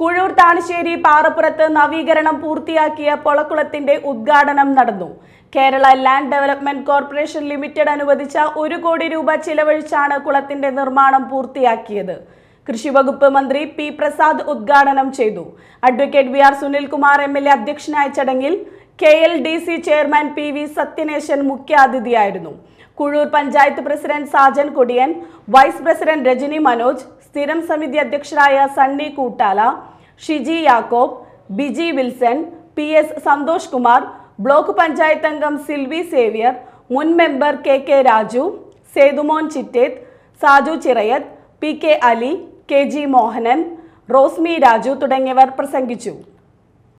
കുഴൂർ താണശ്ശേരി പാറപ്പുറത്ത് നവീകരണം പൂർത്തിയാക്കിയ പൊളക്കുളത്തിന്റെ ഉദ്ഘാടനം നടന്നു Kerala land development corporation limited അനുവദിച്ച ഒരു കോടി രൂപ ചിലവഴിച്ചാണ് കുളത്തിന്റെ നിർമ്മാണം പൂർത്തിയാക്കിയത് കൃഷിവകുപ്പ് മന്ത്രി പി പ്രസാദ് ഉദ്ഘാടനം ചെയ്തു advocate V R Sunilkumar M L A അധ്യക്ഷനായ ചടങ്ങിൽ K L D C chairman P V Sathyanesan മുഖ്യാതിഥിയായിരുന്നു Kuzhur panchayat president Sajan Kodiyan vice president Rajani Manoj സ്ഥിരം സമിതി അധ്യക്ഷരായ Sunny Koottala Shiji Yakob Biji Wilson P S Santhosh Kumar block panchayat അംഗം സിൽവി സേവ്യർ മുൻ member K K Raju Sethumon Chittethu Saju Chirayath P K Ali K G Mohanan Rosmi Raju തുടങ്ങിയവർ പ്രസംഗിച്ചു